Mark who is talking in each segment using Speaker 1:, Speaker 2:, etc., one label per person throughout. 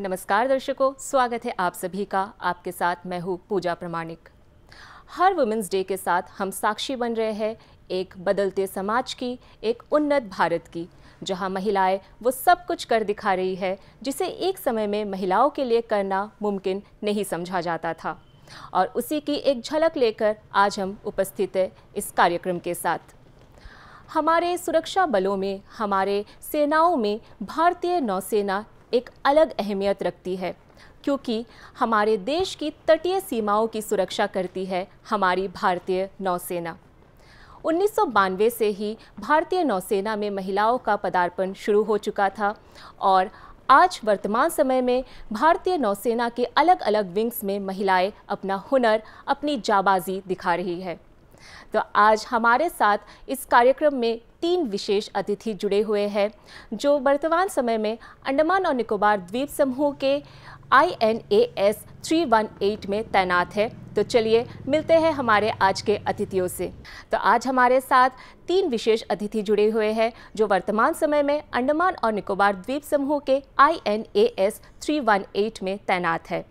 Speaker 1: नमस्कार दर्शकों स्वागत है आप सभी का आपके साथ मैं हूँ पूजा प्रमाणिक हर वुमेंस डे के साथ हम साक्षी बन रहे हैं एक बदलते समाज की एक उन्नत भारत की जहाँ महिलाएं वो सब कुछ कर दिखा रही है जिसे एक समय में महिलाओं के लिए करना मुमकिन नहीं समझा जाता था और उसी की एक झलक लेकर आज हम उपस्थित हैं इस कार्यक्रम के साथ हमारे सुरक्षा बलों में हमारे सेनाओं में भारतीय नौसेना एक अलग अहमियत रखती है क्योंकि हमारे देश की तटीय सीमाओं की सुरक्षा करती है हमारी भारतीय नौसेना उन्नीस से ही भारतीय नौसेना में महिलाओं का पदार्पण शुरू हो चुका था और आज वर्तमान समय में भारतीय नौसेना के अलग अलग विंग्स में महिलाएं अपना हुनर अपनी जाबाजी दिखा रही है तो आज हमारे साथ इस कार्यक्रम में तीन विशेष अतिथि जुड़े हुए हैं जो वर्तमान समय में अंडमान और निकोबार द्वीप समूह के I N A S three one eight में तैनात है तो चलिए मिलते हैं हमारे आज के अतिथियों से तो आज हमारे साथ तीन विशेष अतिथि जुड़े हुए हैं जो वर्तमान समय में अंडमान और निकोबार द्वीप समूह के I N A S three one eight में तैनात है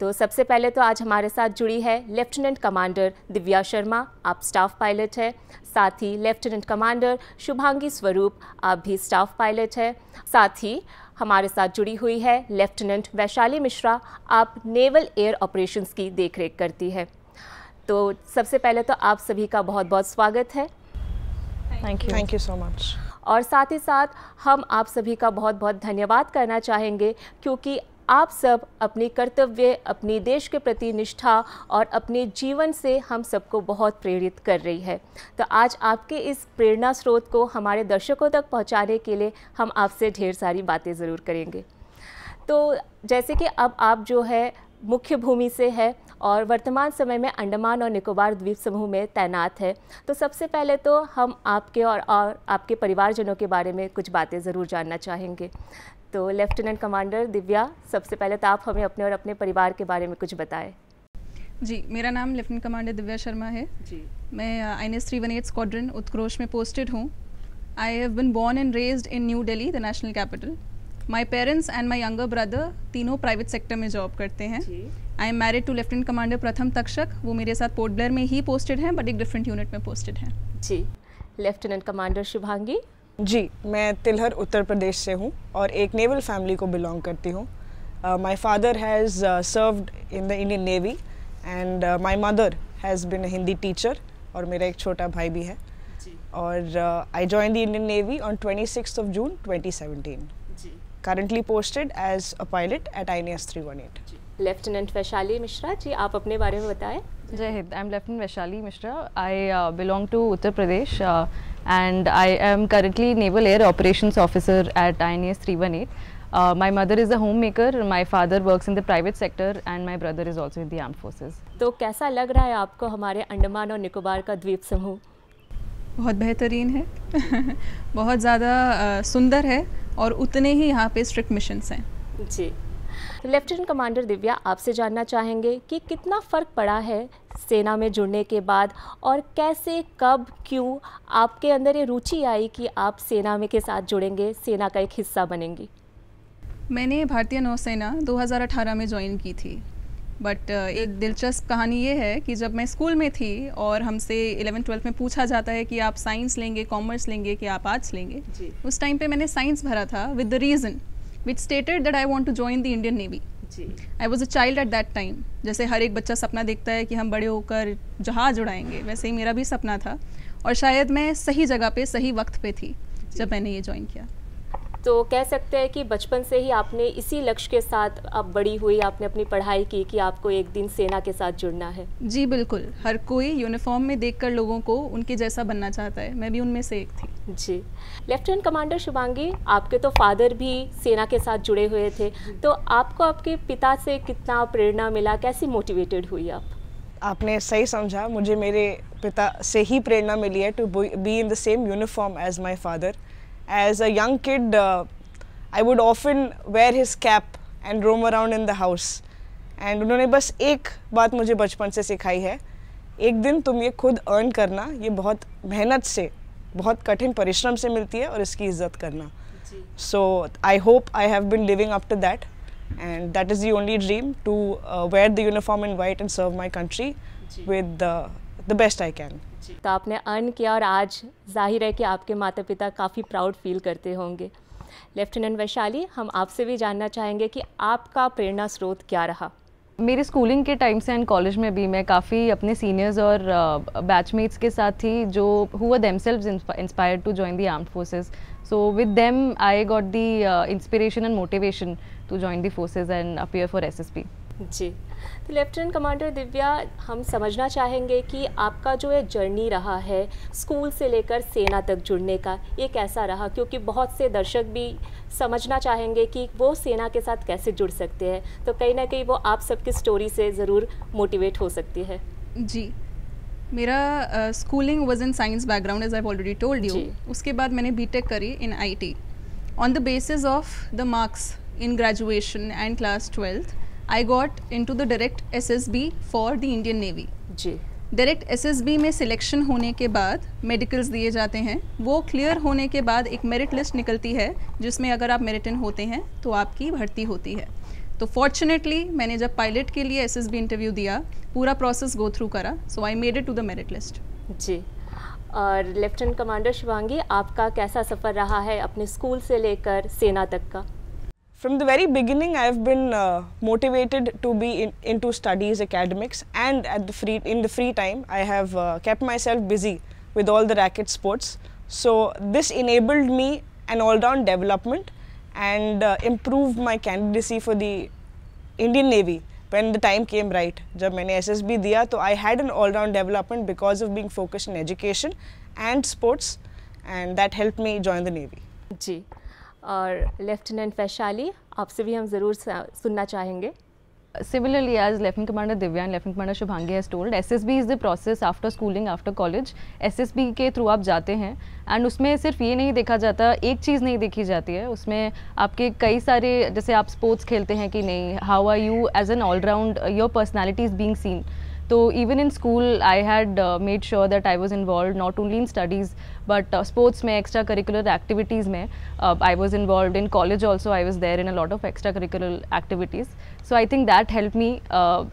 Speaker 1: तो सबसे पहले तो आज हमारे साथ जुड़ी है लेफ्टिनेंट कमांडर दिव्या शर्मा आप स्टाफ पायलट है साथ ही लेफ्टिनेंट कमांडर शुभांगी स्वरूप आप भी स्टाफ पायलट है साथ ही हमारे साथ जुड़ी हुई है लेफ्टिनेंट वैशाली मिश्रा आप नेवल एयर ऑपरेशंस की देखरेख करती है तो सबसे पहले तो आप सभी का बहुत बहुत स्वागत है thank you thank you so much और साथ ही साथ हम आप सभी का बहुत बहुत धन्यवाद करना चाहेंगे क्योंकि आप सब अपने कर्तव्य अपने देश के प्रति निष्ठा और अपने जीवन से हम सबको बहुत प्रेरित कर रही है तो आज आपके इस प्रेरणा स्रोत को हमारे दर्शकों तक पहुँचाने के लिए हम आपसे ढेर सारी बातें ज़रूर करेंगे तो जैसे कि अब आप जो है मुख्य भूमि से है और वर्तमान समय में अंडमान और निकोबार द्वीप समूह में तैनात है तो सबसे पहले तो हम आपके और, और आपके परिवारजनों के बारे में कुछ बातें ज़रूर जानना चाहेंगे तो लेफ्टिनेंट कमांडर दिव्या सबसे पहले तो आप हमें अपने और अपने परिवार के बारे में कुछ बताएं
Speaker 2: जी मेरा नाम लेफ्टिनेंट कमांडर दिव्या शर्मा है जी मैं I N three
Speaker 1: one eight squadron Utkrosh में पोस्टेड हूँ
Speaker 2: I have been born and raised in New Delhi the national capital my parents and my younger brother तीनों प्राइवेट सेक्टर में जॉब करते हैं I am married to lieutenant commander Pratham Takshak वो मेरे साथ port में ही पोस्टेड हैं बट एक डिफरेंट यूनिट में पोस्टेड हैं जी लेफ्टिनेंट कमांडर
Speaker 3: शुभांगी जी मैं तिलहर उत्तर प्रदेश से हूँ और एक नेवल फैमिली को बिलोंग करती हूँ my father has served in the Indian Navy and my mother has been Hindi teacher और मेरा एक छोटा भाई भी है और I join the Indian Navy on twenty six of June twenty posted as a pilot at I three one eight
Speaker 1: lieutenant Vaishali Mishra ji आप अपने बारे
Speaker 3: में बताएं
Speaker 4: Jai Hind I am lieutenant Vaishali Mishra I belong to Uttar Pradesh and I am currently Naval Air Operations Officer at INS 318. Uh, my mother is a homemaker, my father works in the private sector and my brother is also in the armed forces.
Speaker 1: तो कैसा लग रहा है आपको हमारे अंडमान और निकोबार का द्वीप समूह
Speaker 2: बहुत बेहतरीन है बहुत ज़्यादा सुंदर है और उतने ही यहाँ पे strict missions हैं
Speaker 1: जी लेफ्टिनेंट कमांडर दिव्या आपसे जानना चाहेंगे कि कितना फ़र्क पड़ा है सेना में जुड़ने के बाद और कैसे कब क्यों आपके अंदर ये रुचि आई कि आप सेना में के साथ जुड़ेंगे सेना का एक हिस्सा बनेंगी मैंने
Speaker 2: भारतीय नौसेना 2018 में ज्वाइन की थी बट uh, एक दिलचस्प कहानी ये है कि जब मैं स्कूल में थी और हमसे एलेवन ट्वेल्थ में पूछा जाता है कि आप साइंस लेंगे कॉमर्स लेंगे कि आप आर्ट्स लेंगे उस टाइम पे मैंने साइंस भरा था with the reason which stated that I want to join the Indian Navy I was a child at that time जैसे हर एक बच्चा सपना देखता है कि हम बड़े होकर जहाज उड़ाएंगे वैसे ही मेरा भी सपना था और शायद मैं सही जगह पे सही वक्त पे थी जब मैंने ये ज्वाइन किया
Speaker 1: तो कह सकते हैं कि बचपन से ही आपने इसी लक्ष्य के साथ आप बड़ी हुई आपने अपनी पढ़ाई की कि आपको एक दिन सेना के साथ जुड़ना है
Speaker 2: जी बिल्कुल हर कोई यूनिफॉर्म में देखकर लोगों को उनके जैसा बनना चाहता है मैं भी उनमें से एक थी
Speaker 1: जी लेफ्टिनेंट कमांडर शुभांगी आपके तो फादर भी सेना के साथ जुड़े हुए थे
Speaker 3: तो आपको आपके पिता से कितना प्रेरणा मिला कैसी मोटिवेटेड हुई आप आपने सही समझा मुझे मेरे पिता से ही प्रेरणा मिली है to be in the same uniform as my father as a young kid I would often wear his cap and roam around in the house and उन्होंने बस एक बात मुझे बचपन से सिखाई है एक दिन तुम ये खुद अर्न करना ये बहुत मेहनत से बहुत कठिन परिश्रम से मिलती है और इसकी इज्जत करना so I hope I have been living up to that and that is the only dream to wear the uniform uniform white and serve my country with the best I can
Speaker 1: तो आपने earn किया और आज जाहिर है कि आपके माता पिता काफ़ी प्राउड फील करते होंगे लेफ्टिनेंट वैशाली हम आपसे भी जानना चाहेंगे कि आपका प्रेरणा स्रोत क्या रहा
Speaker 4: मेरी स्कूलिंग के टाइम से एंड कॉलेज में भी मैं काफ़ी अपने सीनियर्स और बैचमेट्स uh, के साथ थी जो हुआ themselves inspired to join the arm forces so with them I got the inspiration and motivation to join the forces and appear for S S P G
Speaker 1: तो lieutenant commander Divya हम समझना चाहेंगे कि आपका जो ये जर्नी रहा है स्कूल से लेकर सेना तक जुड़ने का ये कैसा रहा क्योंकि बहुत से दर्शक भी समझना चाहेंगे कि वो सेना के साथ कैसे जुड़ सकते हैं तो कहीं ना कहीं वो आप सबकी स्टोरी से ज़रूर मोटिवेट हो सकती है
Speaker 2: जी मेरा schooling was in science background as I already told you उसके बाद मैंने बी करी in I on the basis of the marks in graduation and class twelfth I got into the direct S S B for the Indian Navy ji direct S S B में selection होने के बाद medicals दिए जाते हैं वो clear होने के बाद एक मेरिट लिस्ट निकलती है जिसमें अगर आप मेरिटन होते हैं तो आपकी भर्ती होती है तो फॉर्चुनेटली मैंने जब पायलट के लिए एस एस बी इंटरव्यू दिया पूरा प्रोसेस गो
Speaker 1: थ्रू करा so I made it to the merit list ji और लेफ्टिनेंट कमांडर शिवांगी आपका कैसा सफ़र रहा है अपने स्कूल से लेकर सेना तक का
Speaker 3: From the very beginning, I've been uh, motivated to be in, into studies, academics, and at the free in the free time, I have uh, kept myself busy with all the racket sports. So this enabled me an all-round development and uh, improved my candidacy for the Indian Navy when the time came right. जब मैंने SSB दिया तो I had an all-round development because of being focused in education and sports and that helped me join the Navy. जी और lieutenant Vaishali आपसे भी हम
Speaker 1: ज़रूर सुनना चाहेंगे Similarly, as Lieutenant Commander Divya and Lieutenant Commander Shubhangi has told,
Speaker 4: SSB is the process after schooling, after college. SSB के through आप जाते हैं एंड उसमें सिर्फ ये नहीं देखा जाता एक चीज़ नहीं देखी जाती है उसमें आपके कई सारे जैसे आप स्पोर्ट्स खेलते हैं कि नहीं how are you as an all round your personality is being seen So even in school, I had uh, made sure that I was involved not only in studies but uh, sports, mein, extracurricular activities. Mein, uh, I was involved in college also. I was there in a lot of extracurricular activities. So I think that helped me uh,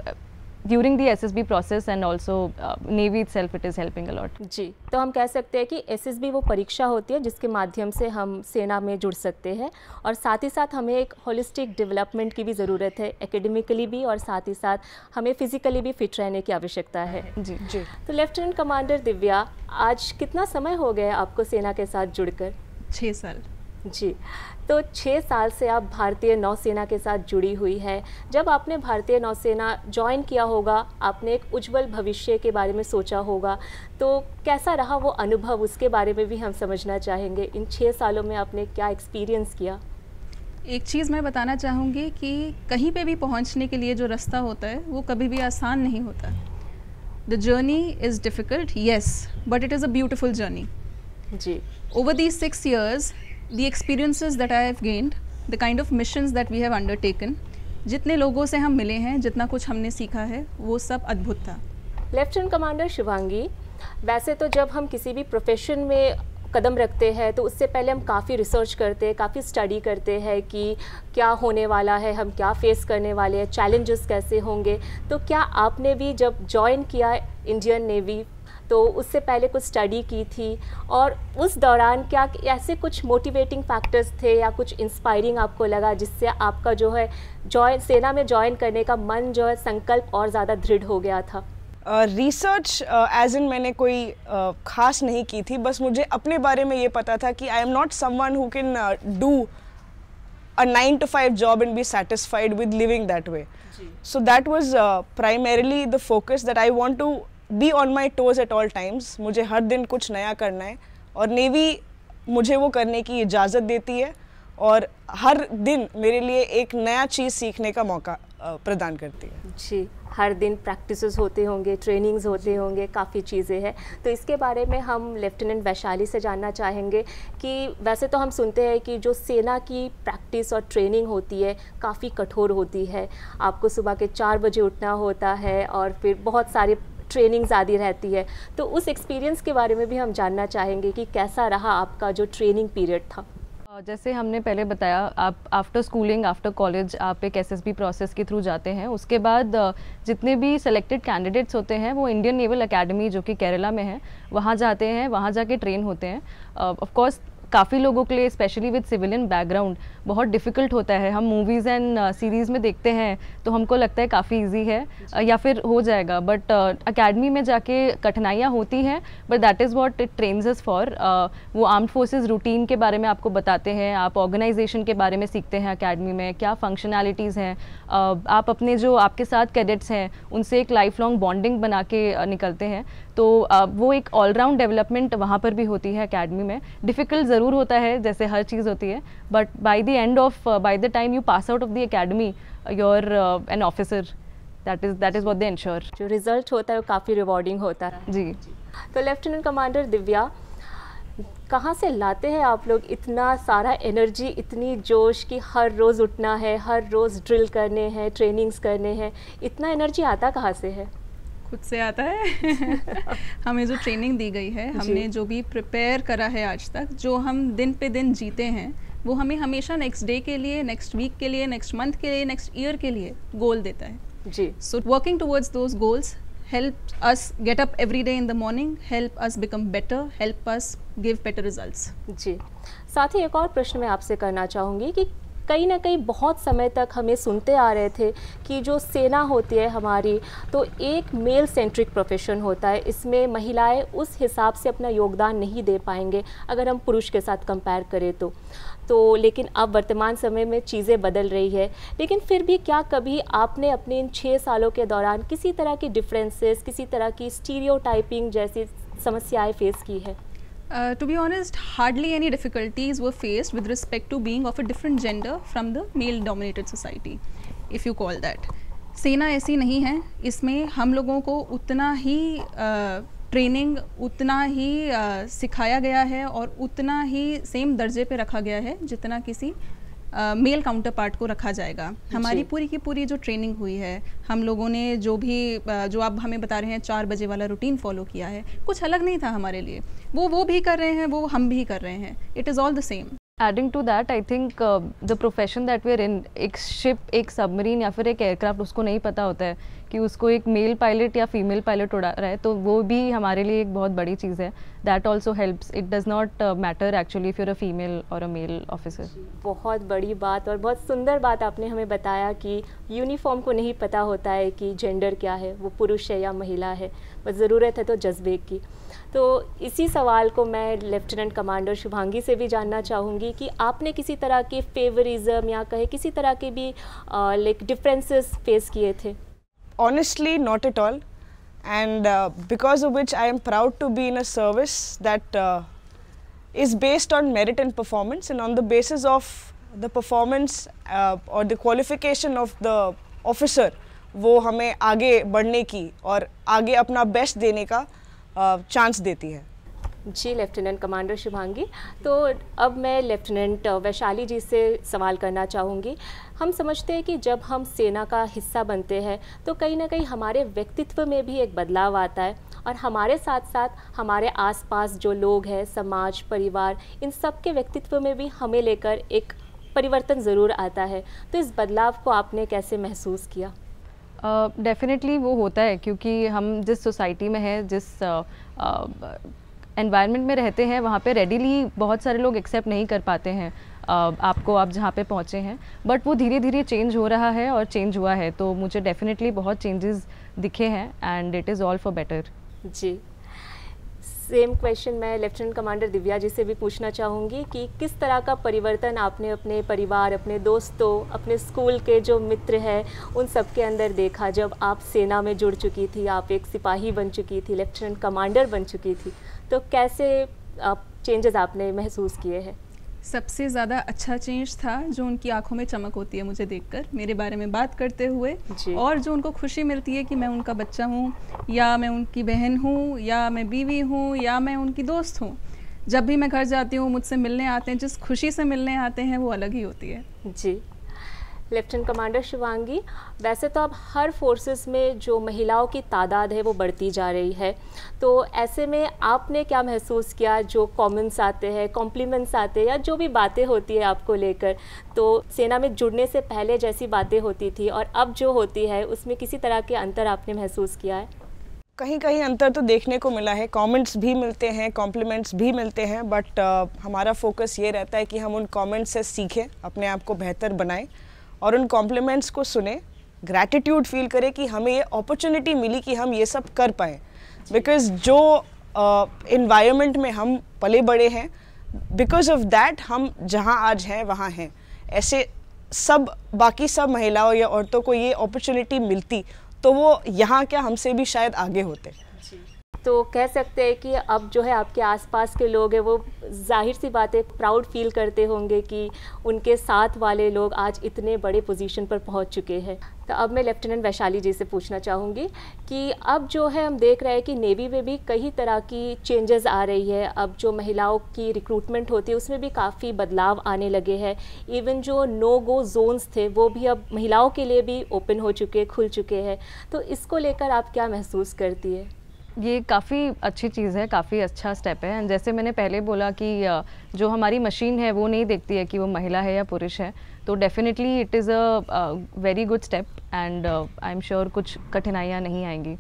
Speaker 4: during the B process and also Navy it it is helping a lot
Speaker 1: ji तो हम कह सकते हैं कि S S B वो परीक्षा होती है जिसके माध्यम से हम सेना में जुड़ सकते हैं और साथ ही साथ हमें एक होलिस्टिक डेवलपमेंट की भी ज़रूरत है एकेडमिकली भी और साथ ही साथ हमें फिजिकली भी फिट रहने की आवश्यकता है जी जी तो लेफ्टिनेंट कमांडर दिव्या आज कितना समय हो गया आपको सेना के साथ जुड़कर छः साल जी तो छः साल से आप भारतीय नौसेना के साथ जुड़ी हुई है जब आपने भारतीय नौसेना ज्वाइन किया होगा आपने एक उज्जवल भविष्य के बारे में सोचा होगा तो कैसा रहा वो अनुभव उसके बारे में भी हम समझना चाहेंगे इन छः सालों में आपने क्या एक्सपीरियंस किया एक चीज़ मैं बताना चाहूँगी
Speaker 2: कि कहीं पे भी पहुँचने के लिए जो रास्ता होता है वो कभी भी आसान नहीं होता the journey is difficult yes but it is a beautiful journey जी over the six years the experiences that I have gained, the kind of missions that we have undertaken, जितने लोगों से हम मिले हैं जितना कुछ हमने सीखा है वो सब अद्भुत था
Speaker 1: लेफ्टिनेंट कमांडर शिवांगी वैसे तो जब हम किसी भी प्रोफेशन में कदम रखते हैं तो उससे पहले हम काफ़ी रिसर्च करते हैं काफ़ी स्टडी करते हैं कि क्या होने वाला है हम क्या फेस करने वाले हैं चैलेंजेस कैसे होंगे तो क्या आपने भी जब ज्वाइन किया इंडियन नेवी तो उससे पहले कुछ स्टडी की थी और उस दौरान क्या ऐसे कुछ मोटिवेटिंग फैक्टर्स थे या कुछ इंस्पायरिंग आपको लगा जिससे आपका जो है जॉइन सेना में ज्वाइन करने का मन जो है संकल्प और ज़्यादा दृढ़ हो गया था
Speaker 3: रिसर्च एज इन मैंने कोई uh, खास नहीं की थी बस मुझे अपने बारे में ये पता था कि I am not someone who can do a nine to five job and be satisfied with living that way so that was primarily the focus that I want to be on my toes at all times मुझे हर दिन कुछ नया करना है और navy मुझे वो करने की इजाज़त देती है और हर दिन मेरे लिए एक नया चीज़ सीखने का मौका प्रदान करती है जी हर दिन प्रैक्टिस होते होंगे
Speaker 1: ट्रेनिंग्स होते होंगे काफ़ी चीज़ें हैं तो इसके बारे में हम लेफ्टिनेंट वैशाली से जानना चाहेंगे कि वैसे तो हम सुनते हैं कि जो सेना की प्रैक्टिस और ट्रेनिंग होती है काफ़ी कठोर होती है आपको सुबह के चार बजे उठना होता है और फिर बहुत सारे ट्रेनिंग्स आदि रहती है तो उस एक्सपीरियंस के बारे में भी हम जानना चाहेंगे कि कैसा रहा आपका जो ट्रेनिंग पीरियड था
Speaker 4: जैसे हमने पहले बताया आप आफ्टर स्कूलिंग आफ्टर कॉलेज आप एक एस प्रोसेस के थ्रू जाते हैं उसके बाद जितने भी सिलेक्टेड कैंडिडेट्स होते हैं वो इंडियन नेवल एकेडमी जो कि केरला में है वहाँ जाते हैं वहाँ जाके ट्रेन होते हैं ऑफ कोर्स काफ़ी लोगों के लिए स्पेशली विद सिविलियन बैकग्राउंड बहुत डिफ़िकल्ट होता है हम मूवीज़ एंड सीरीज़ में देखते हैं तो हमको लगता है काफ़ी इजी है uh, या फिर हो जाएगा बट अकेडमी uh, में जाके कठिनाइयाँ होती हैं but that is what it trains for वो आर्म्ड फोर्सेज रूटीन के बारे में आपको बताते हैं आप ऑर्गेनाइजेशन के बारे में सीखते हैं अकेडमी में क्या फंक्शनैलिटीज़ हैं uh, आप अपने जो आपके साथ कैडेट्स हैं उनसे एक लाइफ लॉन्ग बॉन्डिंग बना के uh, निकलते हैं तो वो एक ऑलराउंड डेवलपमेंट वहाँ पर भी होती है अकेडमी में डिफ़िकल्ट ज़रूर होता है जैसे हर चीज़ होती है but by the end of by the time you pass out of the
Speaker 1: academy your an officer that is that is what they ensure जो रिजल्ट होता है वो काफ़ी रिवॉर्डिंग होता है जी तो लेफ्टिनेंट कमांडर दिव्या कहाँ से लाते हैं आप लोग इतना सारा एनर्जी इतनी जोश कि हर रोज़ उठना है हर रोज़ ड्रिल करने हैं ट्रेनिंग्स करने हैं इतना एनर्जी आता कहाँ से है खुद से आता है हमें जो ट्रेनिंग दी गई है हमने जो भी प्रिपेयर करा है आज तक
Speaker 2: जो हम दिन पे दिन जीते हैं वो हमें हमेशा नेक्स्ट डे के लिए नेक्स्ट वीक के लिए नेक्स्ट मंथ के लिए नेक्स्ट ईयर के लिए गोल देता है जी so working towards those goals help us get up every day in the morning help us become better help us give better results.
Speaker 1: जी साथ ही एक और प्रश्न मैं आपसे करना चाहूँगी कि कहीं ना कहीं बहुत समय तक हमें सुनते आ रहे थे कि जो सेना होती है हमारी तो एक मेल सेंट्रिक प्रोफेशन होता है इसमें महिलाएं उस हिसाब से अपना योगदान नहीं दे पाएंगे अगर हम पुरुष के साथ कंपेयर करें तो तो लेकिन अब वर्तमान समय में चीज़ें बदल रही है लेकिन फिर भी क्या कभी आपने अपने इन छः सालों के दौरान किसी तरह की डिफरेंसेस किसी तरह की स्टीरियोटाइपिंग जैसी समस्याएं फेस की है Uh, to be honest, hardly
Speaker 2: any difficulties were faced with respect to being of a different gender from the male dominated society, if you call that. सेना ऐसी नहीं है इसमें हम लोगों को उतना ही ट्रेनिंग उतना ही सिखाया गया है और उतना ही सेम दर्जे पे रखा गया है जितना किसी मेल काउंटर पार्ट को रखा जाएगा हमारी पूरी की पूरी जो ट्रेनिंग हुई है हम लोगों ने जो भी जो आप हमें बता रहे हैं चार बजे वाला रूटीन फॉलो किया है कुछ अलग नहीं था हमारे लिए वो वो भी कर रहे हैं वो हम भी कर रहे हैं it is all the same
Speaker 4: adding to that I think the profession that we're in एक शिप एक सबमरीन या फिर एक एयरक्राफ्ट उसको नहीं पता होता है कि उसको एक मेल पायलट या फीमेल पायलट उड़ा रहा है तो वो भी हमारे लिए एक बहुत बड़ी चीज़ है that also helps it does not matter actually for a female और अ मेल ऑफिसर
Speaker 1: बहुत बड़ी बात और बहुत सुंदर बात आपने हमें बताया कि यूनिफॉर्म को नहीं पता होता है कि जेंडर क्या है वो पुरुष है या महिला है बस ज़रूरत है तो जज्बे की तो इसी सवाल को मैं लेफ्टिनेंट कमांडर शुभांगी से भी जानना चाहूँगी कि आपने किसी तरह के फेवरिज्म या कहे किसी तरह के भी
Speaker 3: लाइक डिफरेंसेस फेस किए थे honestly not at all and because of which I am proud to be in a service that is based on merit and performance and on the basis of the performance और the qualification of the officer वो हमें आगे बढ़ने की और आगे अपना best देने का चांस देती है जी लेफ्टिनेंट कमांडर शुभांगी
Speaker 1: तो अब मैं लेफ्टिनेंट वैशाली जी से सवाल करना चाहूँगी हम समझते हैं कि जब हम सेना का हिस्सा बनते हैं तो कहीं ना कहीं हमारे व्यक्तित्व में भी एक बदलाव आता है और हमारे साथ साथ हमारे आसपास जो लोग हैं समाज परिवार इन सब के व्यक्तित्व में भी हमें लेकर एक परिवर्तन ज़रूर आता है तो इस बदलाव को आपने कैसे महसूस किया
Speaker 4: डेफिनेटली uh, वो होता है क्योंकि हम जिस सोसाइटी में हैं जिस एनवायरनमेंट uh, uh, में रहते हैं वहाँ पे रेडीली बहुत सारे लोग एक्सेप्ट नहीं कर पाते हैं आपको आप जहाँ पे पहुँचे हैं बट वो धीरे धीरे चेंज हो रहा है और चेंज हुआ है तो मुझे डेफिनेटली बहुत चेंजेस दिखे हैं and it is all for
Speaker 2: better जी
Speaker 1: सेम क्वेश्चन मैं लेफ्टिनेंट कमांडर दिव्या जी से भी पूछना चाहूँगी कि किस तरह का परिवर्तन आपने अपने परिवार अपने दोस्तों अपने स्कूल के जो मित्र हैं उन सब के अंदर देखा जब आप सेना में जुड़ चुकी थी आप एक सिपाही बन चुकी थी लेफ्टिनेंट कमांडर बन चुकी थी तो कैसे आप चेंजेस आपने महसूस किए हैं सबसे ज़्यादा अच्छा चेंज था जो उनकी आंखों में चमक होती है मुझे देखकर
Speaker 2: मेरे बारे में बात करते हुए और जो उनको खुशी मिलती है कि मैं उनका बच्चा हूँ या मैं उनकी बहन हूँ या मैं बीवी हूँ या मैं उनकी दोस्त हूँ जब भी मैं घर जाती हूँ मुझसे मिलने आते हैं जिस खुशी से मिलने आते हैं वो अलग ही होती है जी
Speaker 1: लेफ्टिनेंट कमांडर शिवांगी वैसे तो अब हर फोर्सेस में जो महिलाओं की तादाद है वो बढ़ती जा रही है तो ऐसे में आपने क्या महसूस किया जो कॉमेंट्स आते हैं कॉम्प्लीमेंट्स आते हैं या जो भी बातें होती है आपको लेकर तो सेना में जुड़ने से पहले जैसी बातें होती थी और अब जो होती है उसमें किसी तरह के अंतर आपने महसूस किया है
Speaker 3: कहीं कहीं अंतर तो देखने को मिला है कमेंट्स भी मिलते हैं कॉम्प्लीमेंट्स भी मिलते हैं बट uh, हमारा फोकस ये रहता है कि हम उन कमेंट्स से सीखें अपने आप को बेहतर बनाएं और उन कॉम्प्लीमेंट्स को सुने ग्रैटिट्यूड फील करें कि हमें ये अपॉर्चुनिटी मिली कि हम ये सब कर पाएँ बिकॉज जो इन्वायरमेंट uh, में हम पले बड़े हैं बिकॉज ऑफ दैट हम जहाँ आज हैं वहाँ हैं ऐसे सब बाकी सब महिलाओं या औरतों को ये अपॉर्चुनिटी मिलती तो वो यहाँ क्या हमसे भी शायद आगे होते
Speaker 1: तो कह सकते हैं कि अब जो है आपके आसपास के लोग हैं वो जाहिर सी बातें प्राउड फील करते होंगे कि उनके साथ वाले लोग आज इतने बड़े पोजीशन पर पहुंच चुके हैं तो अब मैं लेफ्टिनेंट वैशाली जी से पूछना चाहूँगी कि अब जो है हम देख रहे हैं कि नेवी में भी कई तरह की चेंजेस आ रही है अब जो महिलाओं की रिक्रूटमेंट होती है उसमें भी काफ़ी बदलाव आने लगे हैं इवन जो नो गो जोन्स थे वो भी अब महिलाओं के लिए भी ओपन हो चुके खुल चुके हैं तो इसको लेकर आप क्या महसूस करती है
Speaker 4: ये काफ़ी अच्छी चीज़ है काफ़ी अच्छा स्टेप है एंड जैसे मैंने पहले बोला कि जो हमारी मशीन है वो नहीं देखती है कि वो महिला है या पुरुष है तो definitely it is a very good step and I am sure कुछ कठिनाइयाँ नहीं आएंगी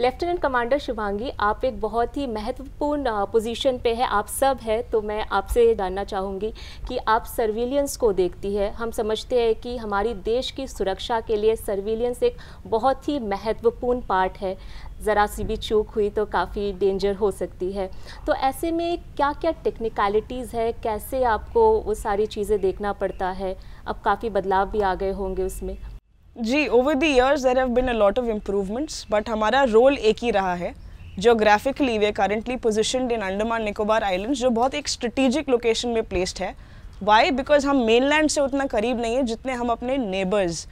Speaker 1: लेफ्टिनेंट कमांडर शुभांगी आप एक बहुत ही महत्वपूर्ण पोजीशन पे है आप सब है तो मैं आपसे ये जानना चाहूँगी कि आप सर्विलियंस को देखती है हम समझते हैं कि हमारी देश की सुरक्षा के लिए सर्विलियंस एक बहुत ही महत्वपूर्ण पार्ट है ज़रा सी भी चूक हुई तो काफ़ी डेंजर हो सकती है तो ऐसे में क्या क्या टेक्निकलिटीज़ है कैसे आपको वो सारी चीज़ें देखना पड़ता है अब काफ़ी बदलाव भी आ गए होंगे उसमें
Speaker 3: जी over the years there have been a lot of improvements but हमारा रोल एक ही रहा है geographically we're currently position in Andaman Nicobar island जो बहुत एक स्ट्रेटिजिक लोकेशन में प्लेस्ड है वाई बिकॉज हम मेनलैंड से उतना करीब नहीं है जितने हम अपने नेबर्स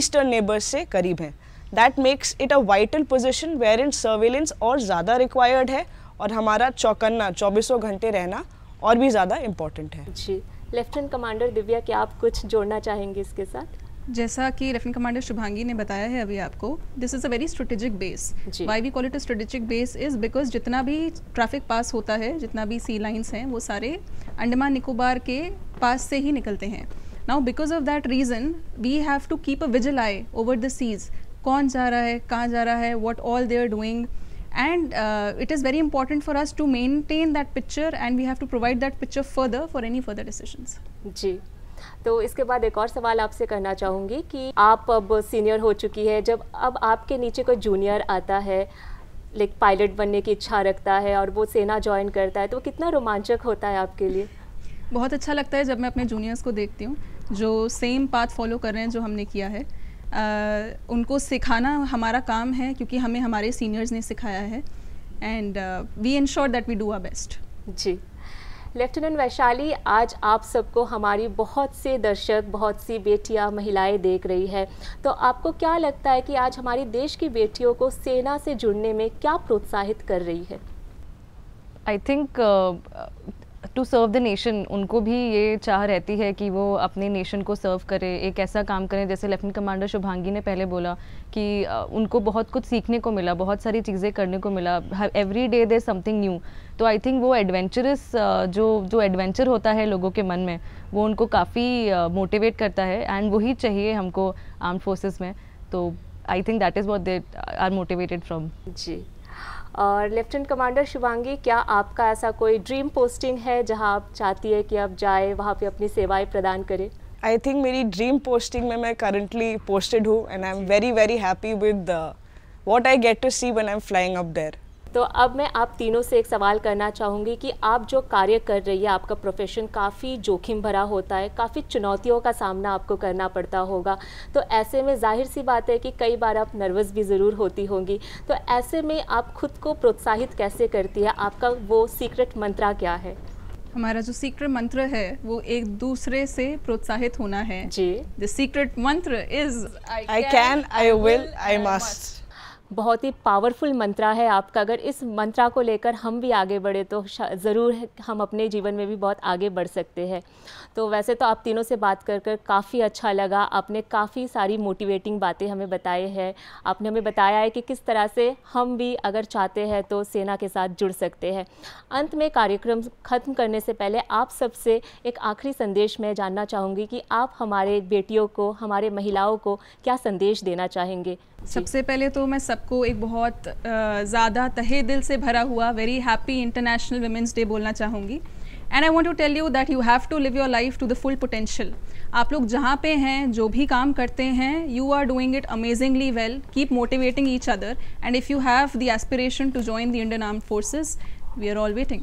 Speaker 3: ईस्टर्न नेबर्स से करीब हैं that makes it a vital position where in surveillance और ज़्यादा रिक्वायर्ड है और हमारा चौकन्ना चौबीसों घंटे रहना और भी ज़्यादा इम्पोर्टेंट है जी
Speaker 1: लेफ्टिनेंट कमांडर दिव्या क्या आप कुछ जोड़ना चाहेंगे इसके साथ जैसा
Speaker 2: कि लेफ्टिनेंट कमांडर शुभांगी ने बताया है अभी आपको this is a very strategic base why we call it strategic base is because जितना भी ट्रैफिक पास होता है जितना भी सी लाइन्स हैं वो सारे अंडमान निकोबार के पास से ही निकलते हैं now because of that reason we have to keep a vigil eye over the seas कौन जा रहा है कहाँ जा रहा है what all they are doing and it is very important for us to maintain that picture and we have to provide that picture further for any further decision जी
Speaker 1: तो इसके बाद एक और सवाल आपसे करना चाहूँगी कि आप अब सीनियर हो चुकी है जब अब आपके नीचे कोई जूनियर आता है लाइक पायलट बनने की इच्छा रखता है और वो सेना ज्वाइन करता है तो कितना रोमांचक होता है आपके लिए
Speaker 2: बहुत अच्छा लगता है जब मैं अपने जूनियर्स को देखती हूँ जो सेम पाथ फॉलो कर रहे हैं जो हमने किया है उनको सिखाना हमारा काम है क्योंकि हमें हमारे सीनियर्स ने सिखाया
Speaker 1: है and we ensure that we do our best जी लेफ्टिनेंट वैशाली आज आप सबको हमारी बहुत से दर्शक बहुत सी बेटियां महिलाएं देख रही है तो आपको क्या लगता है कि आज हमारी देश की बेटियों को सेना से जुड़ने में क्या प्रोत्साहित कर रही है I think
Speaker 4: to serve the nation उनको भी ये चाह रहती है कि वो अपने नेशन को सर्व करें एक ऐसा काम करें जैसे लेफ्टिनेंट कमांडर शुभांगी ने पहले बोला कि उनको बहुत कुछ सीखने को मिला बहुत सारी चीज़ें करने को मिला every day there something new तो आई थिंक वो एडवेंचरस जो जो एडवेंचर होता है लोगों के मन में वो उनको काफ़ी मोटिवेट करता है एंड वही चाहिए हमको आर्म फोर्सेस में तो I think that is what they are motivated from जी
Speaker 1: और लेफ्टिनेंट कमांडर शिवांगी क्या आपका ऐसा कोई ड्रीम पोस्टिंग है जहां आप चाहती
Speaker 3: है कि आप जाए वहां पे अपनी सेवाएं प्रदान करें आई थिंक मेरी ड्रीम पोस्टिंग में मैं करंटली पोस्टेड हूँ and I am very very happy with what I get to see one I am flying up there
Speaker 1: तो अब मैं आप तीनों से एक सवाल करना चाहूँगी कि आप जो कार्य कर रही है आपका प्रोफेशन काफ़ी जोखिम भरा होता है काफ़ी चुनौतियों का सामना आपको करना पड़ता होगा तो ऐसे में जाहिर सी बात है कि कई बार आप नर्वस भी ज़रूर होती होंगी तो ऐसे में आप खुद को प्रोत्साहित कैसे करती है आपका वो सीक्रेट मंत्रा क्या है हमारा जो सीक्रेट
Speaker 2: मंत्र है वो एक दूसरे से प्रोत्साहित होना है जी the secret mantra
Speaker 1: is I can I will I must बहुत ही पावरफुल मंत्रा है आपका अगर इस मंत्रा को लेकर हम भी आगे बढ़े तो ज़रूर हम अपने जीवन में भी बहुत आगे बढ़ सकते हैं तो वैसे तो आप तीनों से बात कर कर काफ़ी अच्छा लगा आपने काफ़ी सारी मोटिवेटिंग बातें हमें बताई है आपने हमें बताया है कि किस तरह से हम भी अगर चाहते हैं तो सेना के साथ जुड़ सकते हैं अंत में कार्यक्रम ख़त्म करने से पहले आप सबसे एक आखिरी संदेश मैं जानना चाहूँगी कि आप हमारे बेटियों को हमारे महिलाओं को क्या संदेश देना चाहेंगे सबसे पहले तो मैं सबको एक बहुत ज़्यादा
Speaker 2: तहे दिल से भरा हुआ very happy international women's day बोलना चाहूँगी and I want to tell you that you have to live your life to the full potential आप लोग जहाँ पे हैं जो भी काम करते हैं you are doing it amazingly well keep motivating each other and if you have the aspiration
Speaker 1: to join the Indian arm forces we are all waiting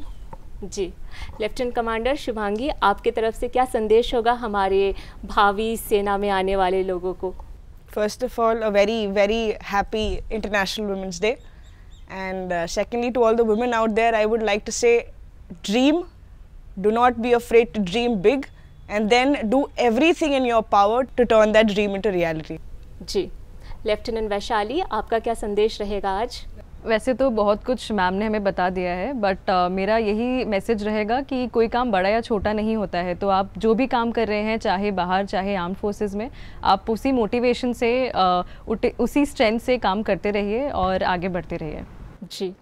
Speaker 1: जी लेफ्टिनेंट कमांडर शुभांगी आपके तरफ से क्या संदेश होगा हमारे भावी सेना में आने वाले लोगों को
Speaker 3: First of all, a very, very happy International Women's Day. And uh, secondly, to all the women out there, I would like to say dream. Do not be afraid to dream big. And then do everything in your power to turn that dream into reality. Ji,
Speaker 1: Lieutenant Vaishali आपका क्या संदेश रहेगा आज वैसे तो
Speaker 4: बहुत कुछ ma'am ने हमें बता दिया है बट uh, मेरा यही मैसेज रहेगा कि कोई काम बड़ा या छोटा नहीं होता है तो आप जो भी काम कर रहे हैं चाहे बाहर चाहे आर्म फोर्सेस में आप उसी मोटिवेशन
Speaker 1: से uh, उसी स्ट्रेंथ से काम करते रहिए और आगे बढ़ते रहिए जी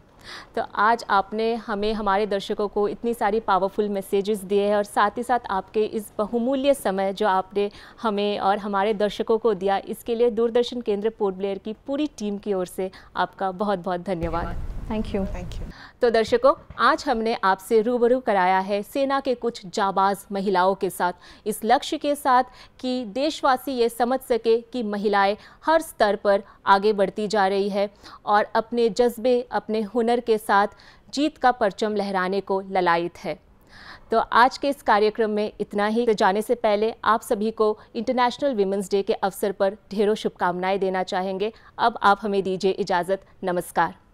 Speaker 1: तो आज आपने हमें हमारे दर्शकों को इतनी सारी पावरफुल मैसेजेस दिए हैं और साथ ही साथ आपके इस बहुमूल्य समय जो आपने हमें और हमारे दर्शकों को दिया इसके लिए दूरदर्शन केंद्र पोर्ट ब्लेयर की पूरी टीम की ओर से आपका बहुत बहुत धन्यवाद थैंक यू थैंक यू तो दर्शकों आज हमने आपसे रूबरू कराया है सेना के कुछ जाबाज महिलाओं के साथ इस लक्ष्य के साथ कि देशवासी ये समझ सके कि महिलाएं हर स्तर पर आगे बढ़ती जा रही है और अपने जज्बे अपने हुनर के साथ जीत का परचम लहराने को ललायित है तो आज के इस कार्यक्रम में इतना ही तो जाने से पहले आप सभी को इंटरनेशनल वीमेंस डे के अवसर पर ढेरों शुभकामनाएं देना चाहेंगे अब आप हमें दीजिए इजाज़त नमस्कार